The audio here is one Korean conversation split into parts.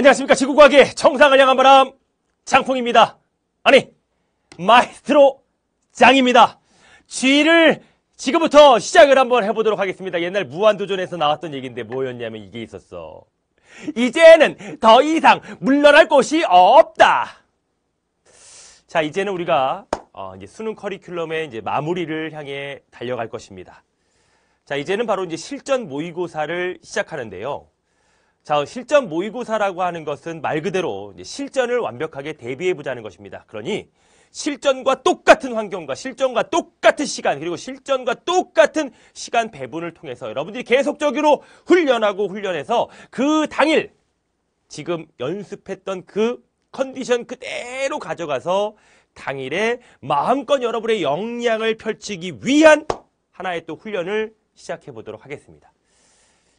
안녕하십니까 지구과학의 정상을 향한 바람 장풍입니다 아니 마이스트로 장입니다 쥐를 지금부터 시작을 한번 해보도록 하겠습니다 옛날 무한도전에서 나왔던 얘기인데 뭐였냐면 이게 있었어 이제는 더 이상 물러날 곳이 없다 자 이제는 우리가 어, 이제 수능 커리큘럼의 이제 마무리를 향해 달려갈 것입니다 자 이제는 바로 이제 실전 모의고사를 시작하는데요 자, 실전 모의고사라고 하는 것은 말 그대로 실전을 완벽하게 대비해 보자는 것입니다. 그러니 실전과 똑같은 환경과 실전과 똑같은 시간 그리고 실전과 똑같은 시간 배분을 통해서 여러분들이 계속적으로 훈련하고 훈련해서 그 당일 지금 연습했던 그 컨디션 그대로 가져가서 당일에 마음껏 여러분의 역량을 펼치기 위한 하나의 또 훈련을 시작해 보도록 하겠습니다.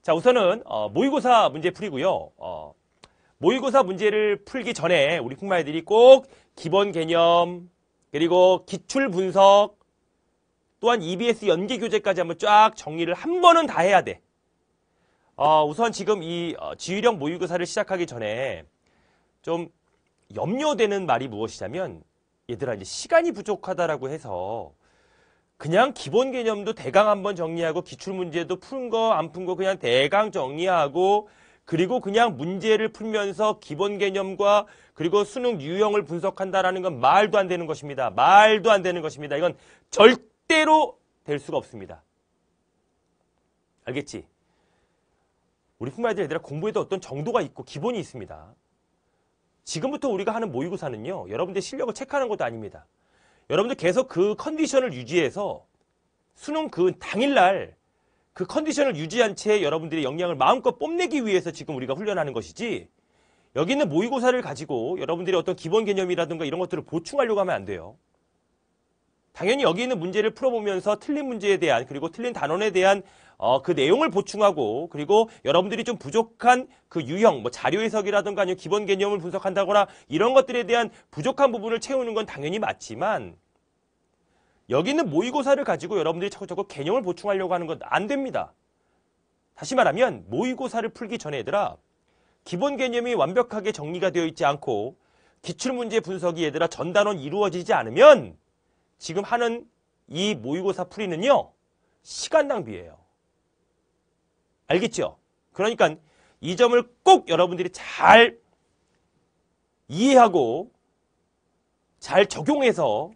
자, 우선은 어, 모의고사 문제 풀이고요. 어, 모의고사 문제를 풀기 전에 우리 쿵마이들이 꼭 기본 개념 그리고 기출 분석 또한 EBS 연계 교재까지 한번 쫙 정리를 한 번은 다 해야 돼. 어, 우선 지금 이 어, 지휘력 모의고사를 시작하기 전에 좀 염려되는 말이 무엇이냐면 얘들아 이제 시간이 부족하다라고 해서 그냥 기본 개념도 대강 한번 정리하고 기출문제도 푼 거 안 푼 거 그냥 대강 정리하고 그리고 그냥 문제를 풀면서 기본 개념과 그리고 수능 유형을 분석한다라는 건 말도 안 되는 것입니다. 말도 안 되는 것입니다. 이건 절대로 될 수가 없습니다. 알겠지? 우리 뿐만 아니 얘들아 공부에도 어떤 정도가 있고 기본이 있습니다. 지금부터 우리가 하는 모의고사는요. 여러분들의 실력을 체크하는 것도 아닙니다. 여러분들 계속 그 컨디션을 유지해서 수능 그 당일날 그 컨디션을 유지한 채 여러분들의 역량을 마음껏 뽐내기 위해서 지금 우리가 훈련하는 것이지 여기 있는 모의고사를 가지고 여러분들이 어떤 기본 개념이라든가 이런 것들을 보충하려고 하면 안 돼요. 당연히 여기 있는 문제를 풀어보면서 틀린 문제에 대한 그리고 틀린 단원에 대한 어, 그 내용을 보충하고 그리고 여러분들이 좀 부족한 그 유형, 뭐 자료 해석이라든가 아니면 기본 개념을 분석한다거나 이런 것들에 대한 부족한 부분을 채우는 건 당연히 맞지만 여기 있는 모의고사를 가지고 여러분들이 차고차고 개념을 보충하려고 하는 건 안 됩니다. 다시 말하면 모의고사를 풀기 전에 얘들아 기본 개념이 완벽하게 정리가 되어 있지 않고 기출문제 분석이 얘들아 전단원 이루어지지 않으면 지금 하는 이 모의고사 풀이는요 시간 낭비예요. 알겠죠? 그러니까 이 점을 꼭 여러분들이 잘 이해하고 잘 적용해서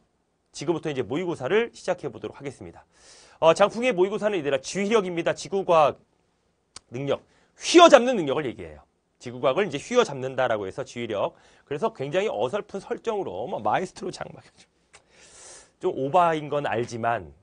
지금부터 이제 모의고사를 시작해 보도록 하겠습니다. 어, 장풍의 모의고사는 이대로 지휘력입니다. 지구과학 능력, 휘어잡는 능력을 얘기해요. 지구과학을 이제 휘어잡는다라고 해서 지휘력. 그래서 굉장히 어설픈 설정으로 뭐 마이스트로 장막이죠. 좀 오바인 건 알지만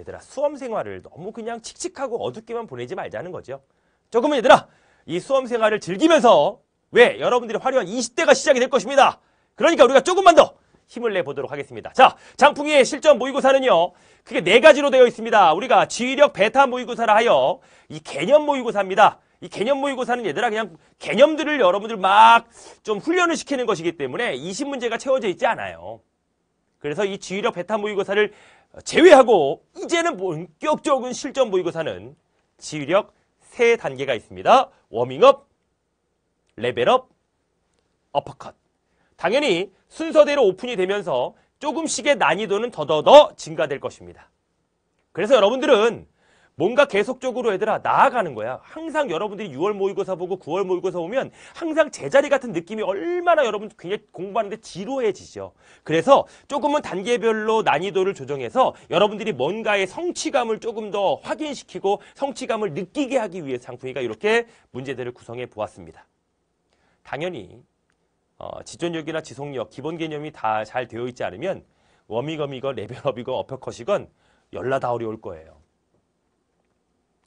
얘들아 수험 생활을 너무 그냥 칙칙하고 어둡게만 보내지 말자는 거죠. 조금은 얘들아 이 수험 생활을 즐기면서 왜 여러분들이 화려한 20대가 시작이 될 것입니다. 그러니까 우리가 조금만 더 힘을 내보도록 하겠습니다. 자, 장풍이의 실전 모의고사는요. 크게네 가지로 되어 있습니다. 우리가 지휘력 베타 모의고사라 하여 이 개념 모의고사입니다. 이 개념 모의고사는 얘들아 그냥 개념들을 여러분들 막 좀 훈련을 시키는 것이기 때문에 20문제가 채워져 있지 않아요. 그래서 이 지휘력 베타 모의고사를 제외하고 이제는 본격적인 실전 모의고사는 지휘력 세 단계가 있습니다. 워밍업, 레벨업, 어퍼컷. 당연히 순서대로 오픈이 되면서 조금씩의 난이도는 더더더 증가될 것입니다. 그래서 여러분들은 뭔가 계속적으로 얘들아 나아가는 거야. 항상 여러분들이 6월 모의고사 보고 9월 모의고사 오면 항상 제자리 같은 느낌이 얼마나 여러분 굉장히 공부하는데 지루해지죠. 그래서 조금은 단계별로 난이도를 조정해서 여러분들이 뭔가의 성취감을 조금 더 확인시키고 성취감을 느끼게 하기 위해 상품이가 이렇게 문제들을 구성해 보았습니다. 당연히 어, 지존력이나 지속력, 기본 개념이 다 잘 되어 있지 않으면 워밍업이건 레벨업이건 어퍼컷이건 연라다 어려울 거예요.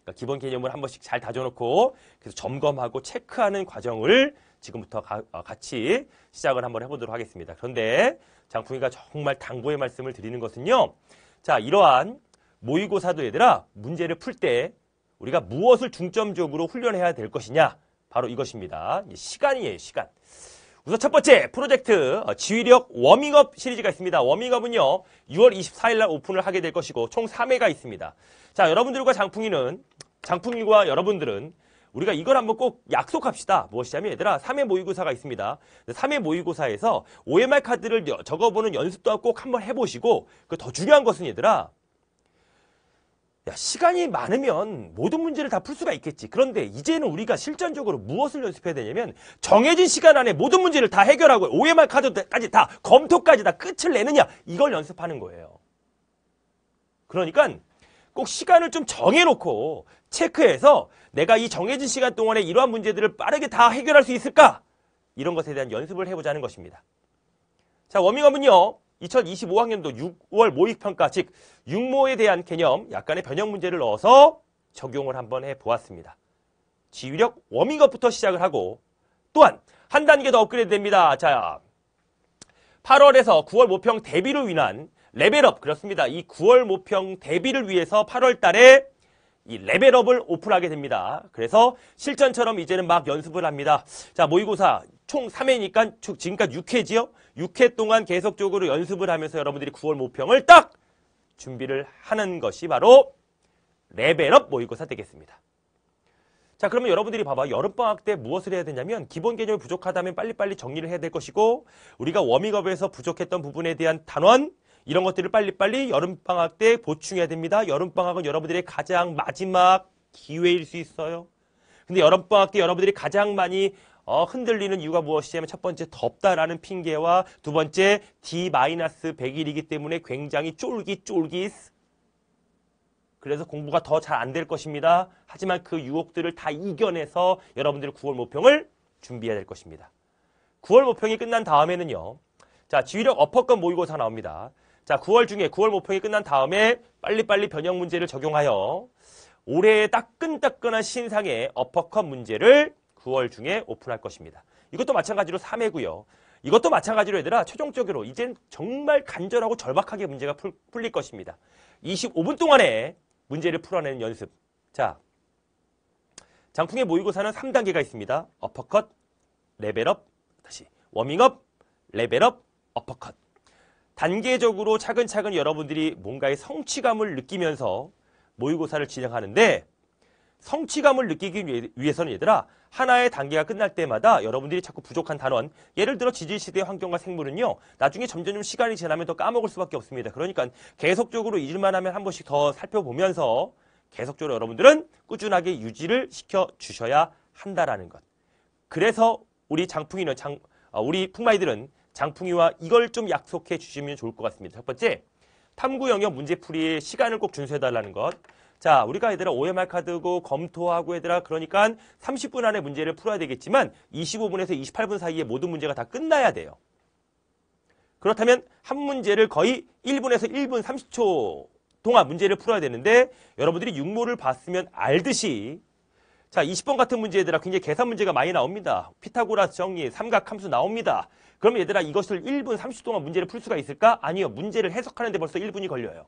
그러니까 기본 개념을 한 번씩 잘 다져놓고 그래서 점검하고 체크하는 과정을 지금부터 가, 어, 같이 시작을 한번 해보도록 하겠습니다. 그런데 장풍이가 정말 당부의 말씀을 드리는 것은요. 자 이러한 모의고사도 얘들아 문제를 풀 때 우리가 무엇을 중점적으로 훈련해야 될 것이냐 바로 이것입니다. 시간이에요 시간. 우선 첫 번째 프로젝트 어, 지휘력 워밍업 시리즈가 있습니다. 워밍업은요. 6월 24일 날 오픈을 하게 될 것이고 총 3회가 있습니다. 자, 여러분들과 장풍이는 장풍이와 여러분들은 우리가 이걸 한번 꼭 약속합시다. 무엇이냐면 얘들아 3회 모의고사가 있습니다. 3회 모의고사에서 OMR 카드를 적어보는 연습도 꼭 한번 해보시고 그 더 중요한 것은 얘들아 야, 시간이 많으면 모든 문제를 다 풀 수가 있겠지. 그런데 이제는 우리가 실전적으로 무엇을 연습해야 되냐면 정해진 시간 안에 모든 문제를 다 해결하고 OMR 카드까지 다 검토까지 다 끝을 내느냐 이걸 연습하는 거예요. 그러니까 꼭 시간을 좀 정해놓고 체크해서 내가 이 정해진 시간 동안에 이러한 문제들을 빠르게 다 해결할 수 있을까? 이런 것에 대한 연습을 해보자는 것입니다. 자, 워밍업은요. 2025학년도 6월 모의평가 즉 육모에 대한 개념 약간의 변형 문제를 넣어서 적용을 한번 해보았습니다. 지휘력 워밍업부터 시작을 하고 또한 한 단계 더 업그레이드 됩니다. 자, 8월에서 9월 모평 대비를 위한 레벨업 그렇습니다. 이 9월 모평 대비를 위해서 8월 달에 이 레벨업을 오픈하게 됩니다. 그래서 실전처럼 이제는 막 연습을 합니다. 자, 모의고사 총 3회니까 지금까지 6회지요? 6회 동안 계속적으로 연습을 하면서 여러분들이 9월 모평을 딱 준비를 하는 것이 바로 레벨업 모의고사 되겠습니다. 자 그러면 여러분들이 봐봐 여름방학 때 무엇을 해야 되냐면 기본 개념이 부족하다면 빨리빨리 정리를 해야 될 것이고 우리가 워밍업에서 부족했던 부분에 대한 단원 이런 것들을 빨리빨리 여름방학 때 보충해야 됩니다. 여름방학은 여러분들의 가장 마지막 기회일 수 있어요. 근데 여름방학 때 여러분들이 가장 많이 어, 흔들리는 이유가 무엇이냐면 첫 번째 덥다라는 핑계와 두 번째 D-100일이기 때문에 굉장히 쫄깃쫄깃 그래서 공부가 더 잘 안 될 것입니다. 하지만 그 유혹들을 다 이겨내서 여러분들의 9월 모평을 준비해야 될 것입니다. 9월 모평이 끝난 다음에는요. 자, 지휘력 어퍼컷 모의고사 나옵니다. 자, 9월 중에 9월 모평이 끝난 다음에 빨리빨리 변형 문제를 적용하여 올해의 따끈따끈한 신상의 어퍼컷 문제를 9월 중에 오픈할 것입니다. 이것도 마찬가지로 3회고요. 이것도 마찬가지로 얘들아 최종적으로 이젠 정말 간절하고 절박하게 문제가 풀, 풀릴 것입니다. 25분 동안에 문제를 풀어내는 연습. 자, 장풍의 모의고사는 3단계가 있습니다. 어퍼컷, 레벨업, 다시 워밍업, 레벨업, 어퍼컷. 단계적으로 차근차근 여러분들이 뭔가의 성취감을 느끼면서 모의고사를 진행하는데 성취감을 느끼기 위해서는 얘들아 하나의 단계가 끝날 때마다 여러분들이 자꾸 부족한 단원 예를 들어 지질시대 환경과 생물은요 나중에 점점점 시간이 지나면 더 까먹을 수밖에 없습니다 그러니까 계속적으로 잊을만 하면 한 번씩 더 살펴보면서 계속적으로 여러분들은 꾸준하게 유지를 시켜주셔야 한다라는 것 그래서 우리 장풍이는 장, 어, 우리 풍마이들은 장풍이와 이걸 좀 약속해 주시면 좋을 것 같습니다. 첫 번째, 탐구 영역 문제풀이의 시간을 꼭 준수해달라는 것. 자, 우리가 얘들아 OMR 카드고 검토하고 얘들아 그러니까 30분 안에 문제를 풀어야 되겠지만 25분에서 28분 사이에 모든 문제가 다 끝나야 돼요. 그렇다면 한 문제를 거의 1분에서 1분 30초 동안 문제를 풀어야 되는데 여러분들이 육모를 봤으면 알듯이 자, 20번 같은 문제 얘들아 굉장히 계산 문제가 많이 나옵니다. 피타고라스 정리, 삼각함수 나옵니다. 그럼 얘들아 이것을 1분 30초 동안 문제를 풀 수가 있을까? 아니요. 문제를 해석하는데 벌써 1분이 걸려요.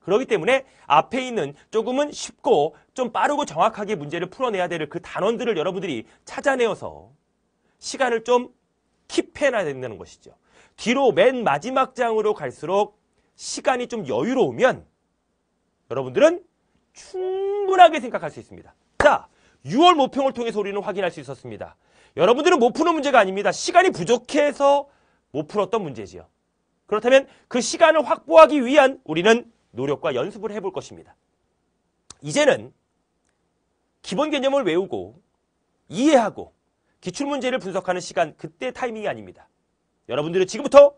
그러기 때문에 앞에 있는 조금은 쉽고 좀 빠르고 정확하게 문제를 풀어내야 될 그 단원들을 여러분들이 찾아내어서 시간을 좀 킵해놔야 된다는 것이죠. 뒤로 맨 마지막 장으로 갈수록 시간이 좀 여유로우면 여러분들은 충분하게 생각할 수 있습니다. 6월 모평을 통해서 우리는 확인할 수 있었습니다. 여러분들은 못 푸는 문제가 아닙니다. 시간이 부족해서 못 풀었던 문제지요. 그렇다면 그 시간을 확보하기 위한 우리는 노력과 연습을 해볼 것입니다. 이제는 기본 개념을 외우고 이해하고 기출문제를 분석하는 시간 그때 타이밍이 아닙니다. 여러분들은 지금부터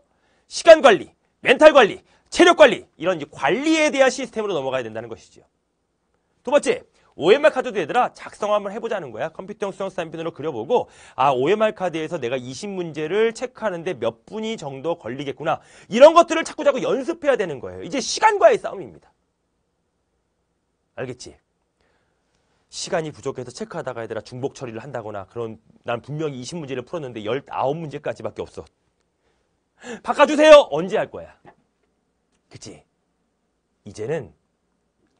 시간 관리, 멘탈 관리, 체력 관리 이런 관리에 대한 시스템으로 넘어가야 된다는 것이지요. 두 번째, OMR 카드도 얘들아 작성 한번 해보자는 거야. 컴퓨터형 수영사인펜으로 그려보고 아 OMR 카드에서 내가 20문제를 체크하는데 몇 분이 정도 걸리겠구나. 이런 것들을 자꾸자꾸 연습해야 되는 거예요. 이제 시간과의 싸움입니다. 알겠지? 시간이 부족해서 체크하다가 얘들아 중복 처리를 한다거나 그런 난 분명히 20문제를 풀었는데 19문제까지밖에 없어. 바꿔주세요. 언제 할 거야? 그치? 이제는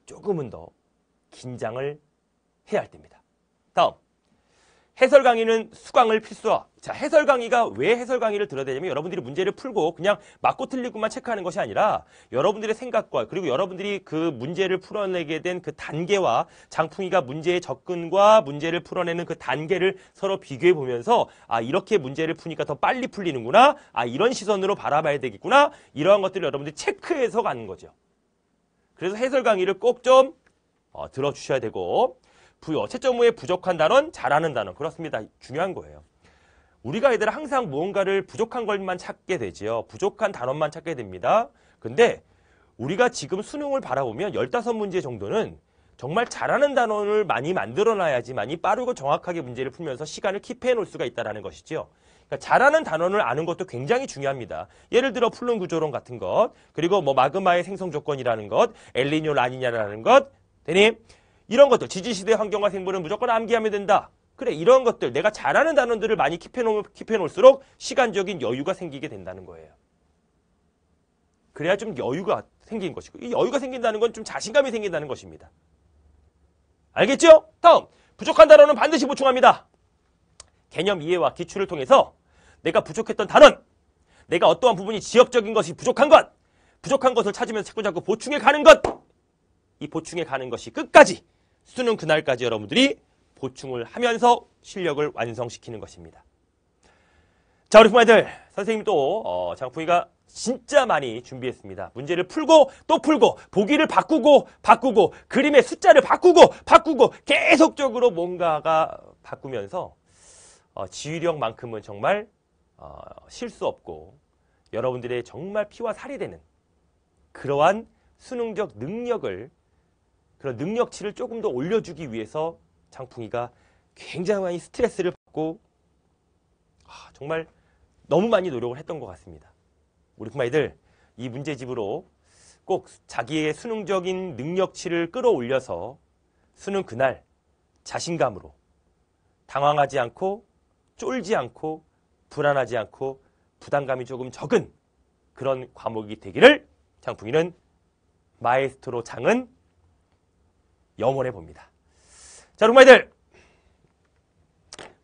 조금은 더 긴장을 해야 할 때입니다. 다음 해설 강의는 수강을 필수화. 자, 해설 강의가 왜 해설 강의를 들어야 되냐면 여러분들이 문제를 풀고 그냥 맞고 틀리고만 체크하는 것이 아니라 여러분들의 생각과 그리고 여러분들이 그 문제를 풀어내게 된 그 단계와 장풍이가 문제의 접근과 문제를 풀어내는 그 단계를 서로 비교해 보면서 아, 이렇게 문제를 푸니까 더 빨리 풀리는구나. 아, 이런 시선으로 바라봐야 되겠구나. 이러한 것들을 여러분들이 체크해서 가는 거죠. 그래서 해설 강의를 꼭좀 어, 들어주셔야 되고 부여, 채점후에 부족한 단원 잘하는 단원 그렇습니다. 중요한 거예요. 우리가 애들 항상 무언가를 부족한 것만 찾게 되지요. 부족한 단원만 찾게 됩니다. 근데 우리가 지금 수능을 바라보면 15문제 정도는 정말 잘하는 단원을 많이 만들어놔야지만이 빠르고 정확하게 문제를 풀면서 시간을 킵해 놓을 수가 있다는 것이지요. 그러니까 잘하는 단원을 아는 것도 굉장히 중요합니다. 예를 들어 풀론 구조론 같은 것, 그리고 뭐 마그마의 생성 조건이라는 것, 엘리뇨 라니냐라는 것, 대님 이런 것들 지지시대 환경과 생물은 무조건 암기하면 된다. 그래 이런 것들 내가 잘하는 단원들을 많이 킵해놓, 킵해놓을수록 시간적인 여유가 생기게 된다는 거예요. 그래야 좀 여유가 생긴 것이고 이 여유가 생긴다는 건 좀 자신감이 생긴다는 것입니다. 알겠죠? 다음 부족한 단어는 반드시 보충합니다. 개념 이해와 기출을 통해서 내가 부족했던 단원 내가 어떠한 부분이 지역적인 것이 부족한 것 부족한 것을 찾으면서 자꾸자꾸 보충해 가는 것 이보충에 가는 것이 끝까지 수능 그날까지 여러분들이 보충을 하면서 실력을 완성시키는 것입니다. 자 우리 부모님들 선생님 또 어, 장풍이가 진짜 많이 준비했습니다. 문제를 풀고 또 풀고 보기를 바꾸고 바꾸고 그림의 숫자를 바꾸고 바꾸고 계속적으로 뭔가가 바꾸면서 어, 지휘력만큼은 정말 어, 실수 없고 여러분들의 정말 피와 살이 되는 그러한 수능적 능력을 그런 능력치를 조금 더 올려주기 위해서 장풍이가 굉장히 많이 스트레스를 받고 아, 정말 너무 많이 노력을 했던 것 같습니다. 우리 부마이들 이 문제집으로 꼭 자기의 수능적인 능력치를 끌어올려서 수능 그날 자신감으로 당황하지 않고 쫄지 않고 불안하지 않고 부담감이 조금 적은 그런 과목이 되기를 장풍이는 마에스트로 장은 염원해 봅니다. 자, 룩마이들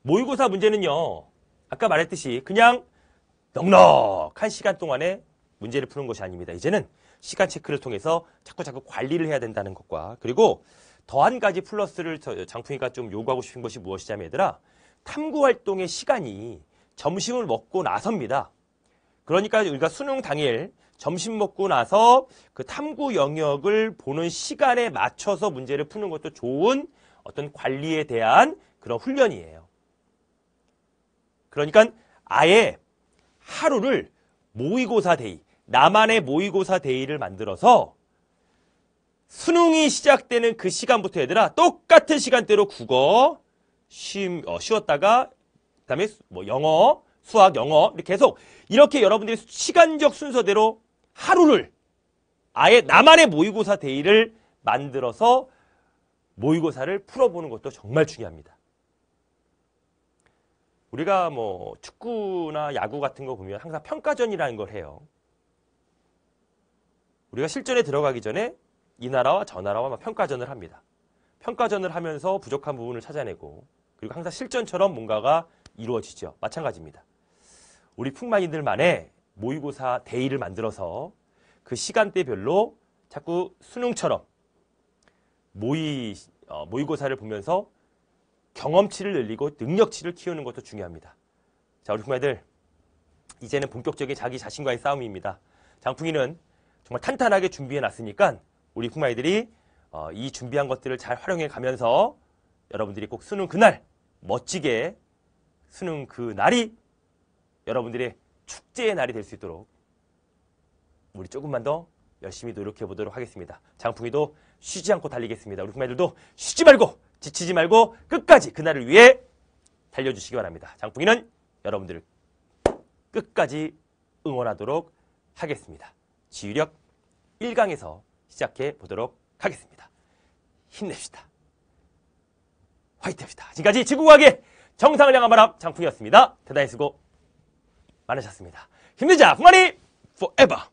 모의고사 문제는요. 아까 말했듯이 그냥 넉넉한 시간 동안에 문제를 푸는 것이 아닙니다. 이제는 시간 체크를 통해서 자꾸 자꾸 관리를 해야 된다는 것과 그리고 더 한 가지 플러스를 장풍이가 좀 요구하고 싶은 것이 무엇이냐면 얘들아 탐구 활동의 시간이 점심을 먹고 나섭니다. 그러니까 우리가 수능 당일 점심 먹고 나서 그 탐구 영역을 보는 시간에 맞춰서 문제를 푸는 것도 좋은 어떤 관리에 대한 그런 훈련이에요. 그러니까 아예 하루를 모의고사 데이, 나만의 모의고사 데이를 만들어서 수능이 시작되는 그 시간부터 얘들아 똑같은 시간대로 국어, 쉼, 어, 쉬었다가 그다음에 뭐 영어, 수학, 영어 이렇게 계속 이렇게 여러분들이 시간적 순서대로 하루를 아예 나만의 모의고사 데이를 만들어서 모의고사를 풀어보는 것도 정말 중요합니다. 우리가 뭐 축구나 야구 같은 거 보면 항상 평가전이라는 걸 해요. 우리가 실전에 들어가기 전에 이 나라와 저 나라와 막 평가전을 합니다. 평가전을 하면서 부족한 부분을 찾아내고 그리고 항상 실전처럼 뭔가가 이루어지죠. 마찬가지입니다. 우리 풍만이들만의 모의고사 대의를 만들어서 그 시간대별로 자꾸 수능처럼 모의, 어, 모의고사를 보면서 경험치를 늘리고 능력치를 키우는 것도 중요합니다. 자, 우리 부모들 이제는 본격적인 자기 자신과의 싸움입니다. 장풍이는 정말 탄탄하게 준비해놨으니까 우리 마이들이이 어, 준비한 것들을 잘 활용해 가면서 여러분들이 꼭 수능 그날 멋지게 수능 그 날이 여러분들의 축제의 날이 될 수 있도록 우리 조금만 더 열심히 노력해 보도록 하겠습니다. 장풍이도 쉬지 않고 달리겠습니다. 우리 국배들도 쉬지 말고 지치지 말고 끝까지 그날을 위해 달려주시기 바랍니다. 장풍이는 여러분들을 끝까지 응원하도록 하겠습니다. 지휘력 1강에서 시작해 보도록 하겠습니다. 힘냅시다. 화이트 합시다. 지금까지 지구과학의 정상을 향한 바람 장풍이었습니다. 대단히 수고 많으셨습니다. 힘내자, 부마리 그 forever!